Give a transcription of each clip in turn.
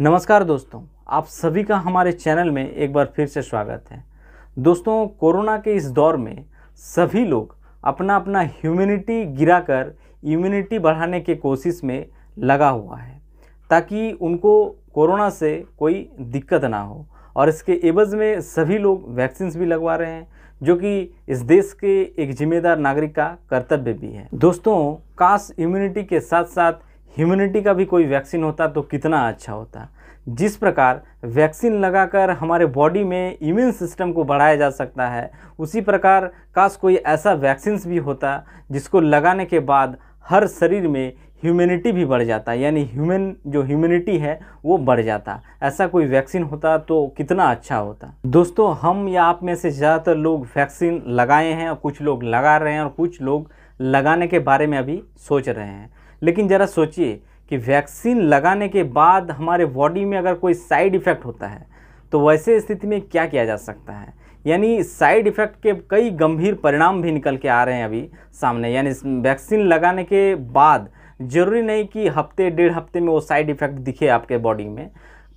नमस्कार दोस्तों आप सभी का हमारे चैनल में एक बार फिर से स्वागत है दोस्तों कोरोना के इस दौर में सभी लोग अपना अपना ह्यूमिनिटी गिराकर इम्यूनिटी बढ़ाने के कोशिश में लगा हुआ है ताकि उनको कोरोना से कोई दिक्कत ना हो और इसके एवज में सभी लोग वैक्सीन्स भी लगवा रहे हैं जो कि इस देश के एक जिम्मेदार नागरिक का कर्तव्य भी है दोस्तों काश इम्यूनिटी के साथ साथ ह्यूमिनिटी का भी कोई वैक्सीन होता तो कितना अच्छा होता जिस प्रकार वैक्सीन लगाकर हमारे बॉडी में इम्यून सिस्टम को बढ़ाया जा सकता है उसी प्रकार काश कोई ऐसा वैक्सीन भी होता जिसको लगाने के बाद हर शरीर में ह्यूमिनिटी भी बढ़ जाता यानी ह्यूमन जो ह्यूमिनिटी है वो बढ़ जाता ऐसा कोई वैक्सीन होता तो कितना अच्छा होता दोस्तों हम या आप में से ज़्यादातर लोग वैक्सीन लगाए हैं और कुछ लोग लगा रहे हैं और कुछ लोग लगाने के बारे में अभी सोच रहे हैं लेकिन ज़रा सोचिए कि वैक्सीन लगाने के बाद हमारे बॉडी में अगर कोई साइड इफ़ेक्ट होता है तो वैसे स्थिति में क्या किया जा सकता है यानी साइड इफ़ेक्ट के कई गंभीर परिणाम भी निकल के आ रहे हैं अभी सामने यानी वैक्सीन लगाने के बाद ज़रूरी नहीं कि हफ्ते डेढ़ हफ्ते में वो साइड इफ़ेक्ट दिखे आपके बॉडी में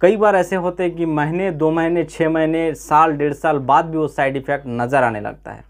कई बार ऐसे होते हैं कि महीने दो महीने छः महीने साल डेढ़ साल बाद भी वो साइड इफ़ेक्ट नज़र आने लगता है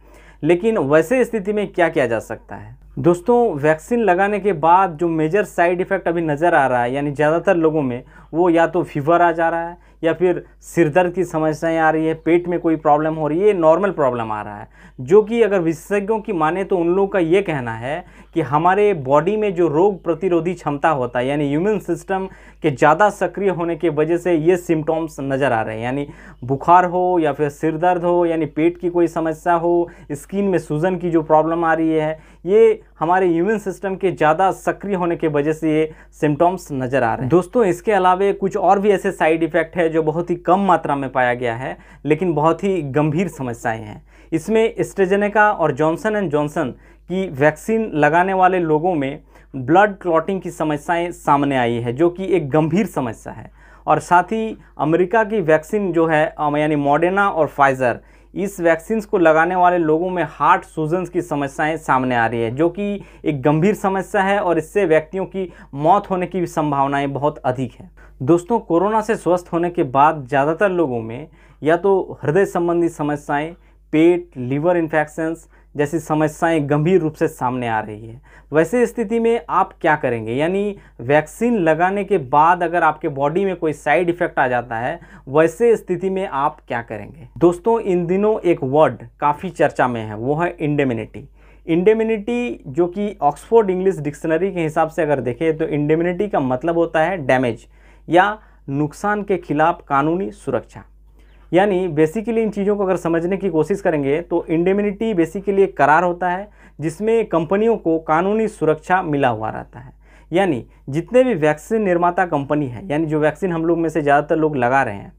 लेकिन वैसे स्थिति में क्या किया जा सकता है दोस्तों वैक्सीन लगाने के बाद जो मेजर साइड इफ़ेक्ट अभी नज़र आ रहा है यानी ज़्यादातर लोगों में वो या तो फीवर आ जा रहा है या फिर सिर दर्द की समस्याएं आ रही है पेट में कोई प्रॉब्लम हो रही है ये नॉर्मल प्रॉब्लम आ रहा है जो कि अगर विशेषज्ञों की माने तो उन लोगों का ये कहना है कि हमारे बॉडी में जो रोग प्रतिरोधी क्षमता होता है यानी इम्यून सिस्टम के ज़्यादा सक्रिय होने के वजह से ये सिम्टोम्स नज़र आ रहे हैं यानी बुखार हो या फिर सिर दर्द हो यानी पेट की कोई समस्या हो स्किन में सूजन की जो प्रॉब्लम आ रही है ये हमारे इम्यून सिस्टम के ज़्यादा सक्रिय होने की वजह से ये सिम्टोम्स नज़र आ रहे हैं दोस्तों इसके अलावा कुछ और भी ऐसे साइड इफ़ेक्ट है जो बहुत ही कम मात्रा में पाया गया है लेकिन बहुत ही गंभीर समस्याएं हैं इसमें स्टेजेनेका और जॉनसन एंड जॉनसन की वैक्सीन लगाने वाले लोगों में ब्लड क्लॉटिंग की समस्याएं सामने आई है जो कि एक गंभीर समस्या है और साथ ही अमेरिका की वैक्सीन जो है यानी मॉडेना और फाइज़र इस वैक्सीन को लगाने वाले लोगों में हार्ट सूजन की समस्याएं सामने आ रही है जो कि एक गंभीर समस्या है और इससे व्यक्तियों की मौत होने की संभावनाएं बहुत अधिक है दोस्तों कोरोना से स्वस्थ होने के बाद ज़्यादातर लोगों में या तो हृदय संबंधी समस्याएं पेट लीवर इन्फेक्शंस जैसी समस्याएं गंभीर रूप से सामने आ रही है वैसे स्थिति में आप क्या करेंगे यानी वैक्सीन लगाने के बाद अगर आपके बॉडी में कोई साइड इफेक्ट आ जाता है वैसे स्थिति में आप क्या करेंगे दोस्तों इन दिनों एक वर्ड काफ़ी चर्चा में है वो है इंडेमिनिटी इंडेमिनिटी जो कि ऑक्सफोर्ड इंग्लिश डिक्शनरी के हिसाब से अगर देखें तो इंडेमिनिटी का मतलब होता है डैमेज या नुकसान के खिलाफ कानूनी सुरक्षा यानी बेसिकली इन चीज़ों को अगर समझने की कोशिश करेंगे तो इंडेमिनिटी बेसिकली एक करार होता है जिसमें कंपनियों को कानूनी सुरक्षा मिला हुआ रहता है यानी जितने भी वैक्सीन निर्माता कंपनी है यानी जो वैक्सीन हम लोग में से ज़्यादातर लोग लगा रहे हैं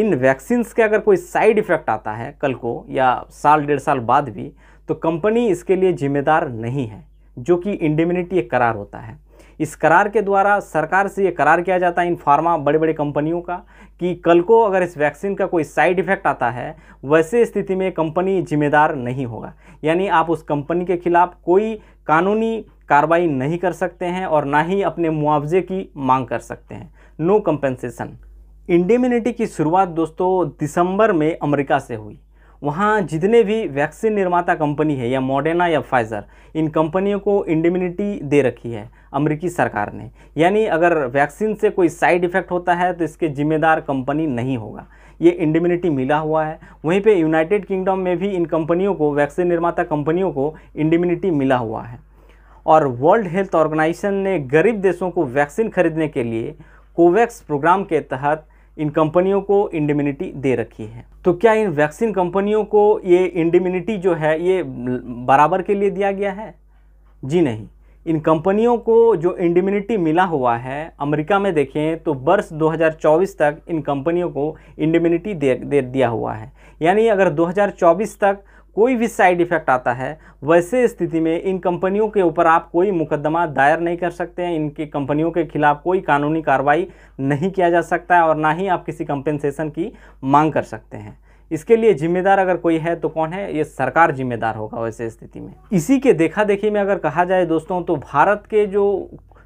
इन वैक्सीन्स के अगर कोई साइड इफ़ेक्ट आता है कल को या साल डेढ़ साल बाद भी तो कंपनी इसके लिए जिम्मेदार नहीं है जो कि इंडेमिनिटी एक करार होता है इस करार के द्वारा सरकार से ये करार किया जाता है इन फार्मा बड़े बड़े कंपनियों का कि कल को अगर इस वैक्सीन का कोई साइड इफेक्ट आता है वैसे स्थिति में कंपनी जिम्मेदार नहीं होगा यानी आप उस कंपनी के खिलाफ कोई कानूनी कार्रवाई नहीं कर सकते हैं और ना ही अपने मुआवजे की मांग कर सकते हैं नो कंपेंसेशन इंडेमिनिटी की शुरुआत दोस्तों दिसंबर में अमेरिका से हुई वहाँ जितने भी वैक्सीन निर्माता कंपनी है या मॉडर्ना या फाइज़र इन कंपनियों को इंडिम्यूनिटी दे रखी है अमेरिकी सरकार ने यानी अगर वैक्सीन से कोई साइड इफ़ेक्ट होता है तो इसके जिम्मेदार कंपनी नहीं होगा ये इंडिम्यूनिटी मिला हुआ है वहीं पे यूनाइटेड किंगडम में भी इन कंपनियों को वैक्सीन निर्माता कंपनियों को इंडिम्यूनिटी मिला हुआ है और वर्ल्ड हेल्थ ऑर्गेनाइजेशन ने गरीब देशों को वैक्सीन खरीदने के लिए कोवैक्स प्रोग्राम के तहत इन कंपनियों को इंडिम्यूनिटी दे रखी है तो क्या इन वैक्सीन कंपनियों को ये इंडिम्यूनिटी जो है ये बराबर के लिए दिया गया है जी नहीं इन कंपनियों को जो इंडिम्यूनिटी मिला हुआ है अमेरिका में देखें तो वर्ष 2024 तक इन कंपनियों को इंडिम्यूनिटी दे, दे दिया हुआ है यानी अगर 2024 तक कोई भी साइड इफ़ेक्ट आता है वैसे स्थिति में इन कंपनियों के ऊपर आप कोई मुकदमा दायर नहीं कर सकते हैं इनके कंपनियों के खिलाफ कोई कानूनी कार्रवाई नहीं किया जा सकता है और ना ही आप किसी कंपेंसेशन की मांग कर सकते हैं इसके लिए जिम्मेदार अगर कोई है तो कौन है ये सरकार जिम्मेदार होगा वैसे स्थिति में इसी के देखा देखी में अगर कहा जाए दोस्तों तो भारत के जो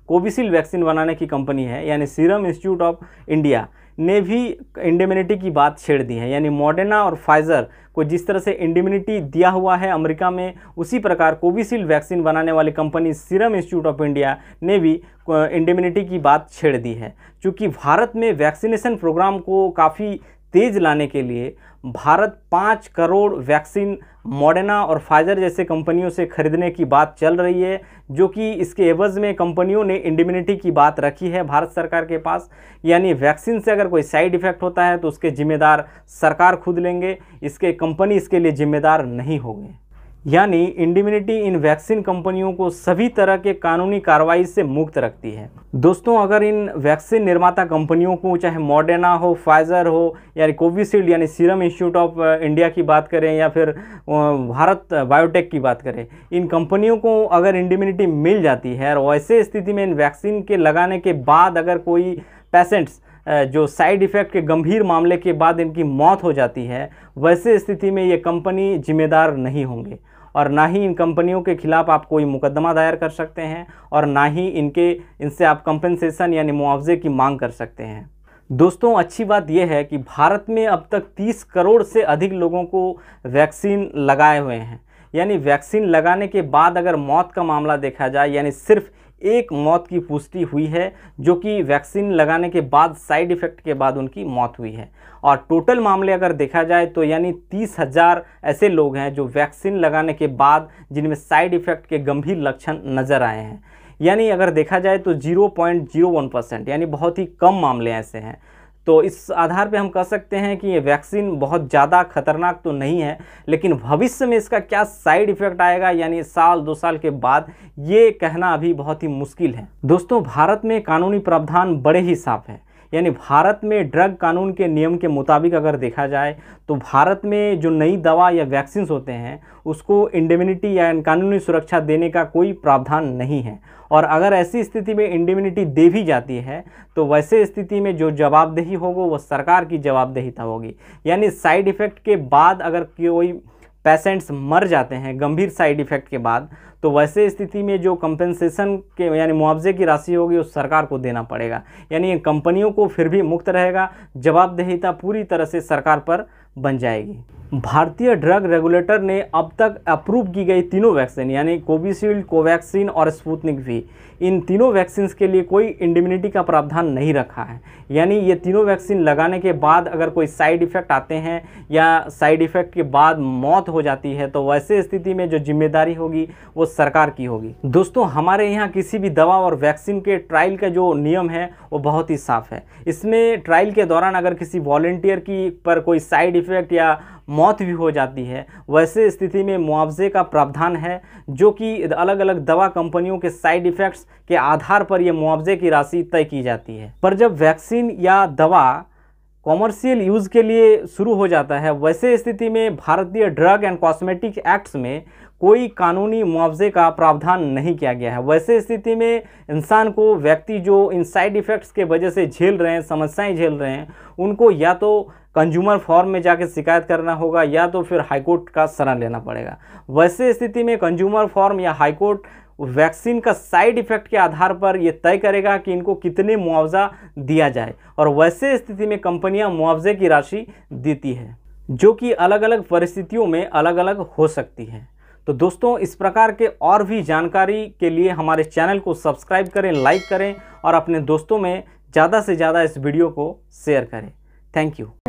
कोविशील्ड वैक्सीन बनाने की कंपनी है यानी सीरम इंस्टीट्यूट ऑफ इंडिया ने भी इंडेमिनिटी की बात छेड़ दी है यानी मॉडर्ना और फाइज़र को जिस तरह से इंडेमिनिटी दिया हुआ है अमेरिका में उसी प्रकार कोविशील्ड वैक्सीन बनाने वाली company Serum Institute of India ने भी इंडेमिनिटी की बात छेड़ दी है चूँकि भारत में वैक्सीनेशन प्रोग्राम को काफ़ी तेज लाने के लिए भारत पाँच करोड़ वैक्सीन मॉडर्ना और फाइजर जैसे कंपनियों से खरीदने की बात चल रही है जो कि इसके एवज में कंपनियों ने इंडिम्यूनिटी की बात रखी है भारत सरकार के पास यानी वैक्सीन से अगर कोई साइड इफ़ेक्ट होता है तो उसके जिम्मेदार सरकार खुद लेंगे इसके कंपनी इसके लिए जिम्मेदार नहीं होंगे यानी इंडिम्यूनिटी इन वैक्सीन कंपनियों को सभी तरह के कानूनी कार्रवाई से मुक्त रखती है दोस्तों अगर इन वैक्सीन निर्माता कंपनियों को चाहे मॉडर्ना हो फाइजर हो यानी कोविशील्ड यानी सीरम इंस्टीट्यूट ऑफ इंडिया की बात करें या फिर भारत बायोटेक की बात करें इन कंपनियों को अगर इंडिम्यूनिटी मिल जाती है और वैसे स्थिति में इन वैक्सीन के लगाने के बाद अगर कोई पेशेंट्स जो साइड इफ़ेक्ट के गंभीर मामले के बाद इनकी मौत हो जाती है वैसे स्थिति में ये कंपनी जिम्मेदार नहीं होंगे और ना ही इन कंपनियों के खिलाफ आप कोई मुकदमा दायर कर सकते हैं और ना ही इनके इनसे आप कंपनसेशन यानी मुआवजे की मांग कर सकते हैं दोस्तों अच्छी बात यह है कि भारत में अब तक 30 करोड़ से अधिक लोगों को वैक्सीन लगाए हुए हैं यानी वैक्सीन लगाने के बाद अगर मौत का मामला देखा जाए यानी सिर्फ एक मौत की पुष्टि हुई है जो कि वैक्सीन लगाने के बाद साइड इफ़ेक्ट के बाद उनकी मौत हुई है और टोटल मामले अगर देखा जाए तो यानी तीस हज़ार ऐसे लोग हैं जो वैक्सीन लगाने के बाद जिनमें साइड इफ़ेक्ट के गंभीर लक्षण नज़र आए हैं यानी अगर देखा जाए तो zero point zero one percent यानी बहुत ही कम मामले ऐसे हैं तो इस आधार पे हम कह सकते हैं कि ये वैक्सीन बहुत ज़्यादा खतरनाक तो नहीं है लेकिन भविष्य में इसका क्या साइड इफ़ेक्ट आएगा यानी साल दो साल के बाद ये कहना अभी बहुत ही मुश्किल है दोस्तों भारत में कानूनी प्रावधान बड़े ही साफ है यानी भारत में ड्रग कानून के नियम के मुताबिक अगर देखा जाए तो भारत में जो नई दवा या वैक्सीन्स होते हैं उसको इंडेमिनिटी या कानूनी सुरक्षा देने का कोई प्रावधान नहीं है और अगर ऐसी स्थिति में इंडेमिनिटी दे भी जाती है तो वैसे स्थिति में जो जवाबदेही होगी वो सरकार की जवाबदेही तब होगी यानी साइड इफ़ेक्ट के बाद अगर कोई पेशेंट्स मर जाते हैं गंभीर साइड इफ़ेक्ट के बाद तो वैसे स्थिति में जो कंपेंसेशन के यानी मुआवजे की राशि होगी उस सरकार को देना पड़ेगा यानी कंपनियों को फिर भी मुक्त रहेगा जवाबदेहिता पूरी तरह से सरकार पर बन जाएगी भारतीय ड्रग रेगुलेटर ने अब तक अप्रूव की गई तीनों वैक्सीन यानी कोविशील्ड कोवैक्सीन और स्पूतनिक वी इन तीनों वैक्सीन के लिए कोई इंडिम्यूनिटी का प्रावधान नहीं रखा है यानी ये तीनों वैक्सीन लगाने के बाद अगर कोई साइड इफ़ेक्ट आते हैं या साइड इफ़ेक्ट के बाद मौत हो जाती है तो वैसे स्थिति में जो जिम्मेदारी होगी वो सरकार की होगी दोस्तों हमारे यहाँ किसी भी दवा और वैक्सीन के ट्रायल का जो नियम है वो बहुत ही साफ़ है इसमें ट्रायल के दौरान अगर किसी वॉल्टियर की पर कोई साइड इफ़ेक्ट या मौत भी हो जाती है वैसे स्थिति में मुआवजे का प्रावधान है जो कि अलग अलग दवा कंपनियों के साइड इफ़ेक्ट्स के आधार पर यह मुआवजे की राशि तय की जाती है पर जब वैक्सीन या दवा कॉमर्शियल यूज़ के लिए शुरू हो जाता है वैसे स्थिति में भारतीय ड्रग एंड कॉस्मेटिक एक्ट्स में कोई कानूनी मुआवजे का प्रावधान नहीं किया गया है वैसे स्थिति में इंसान को व्यक्ति जो इन साइड इफ़ेक्ट्स के वजह से झेल रहे हैं समस्याएं झेल रहे हैं उनको या तो कंज्यूमर फॉर्म में जाके शिकायत करना होगा या तो फिर हाईकोर्ट का शरण लेना पड़ेगा वैसे स्थिति में कंज्यूमर फॉर्म या हाईकोर्ट वैक्सीन का साइड इफेक्ट के आधार पर यह तय करेगा कि इनको कितने मुआवजा दिया जाए और वैसे स्थिति में कंपनियां मुआवजे की राशि देती है जो कि अलग अलग परिस्थितियों में अलग अलग हो सकती है तो दोस्तों इस प्रकार के और भी जानकारी के लिए हमारे चैनल को सब्सक्राइब करें लाइक करें और अपने दोस्तों में ज़्यादा से ज़्यादा इस वीडियो को शेयर करें थैंक यू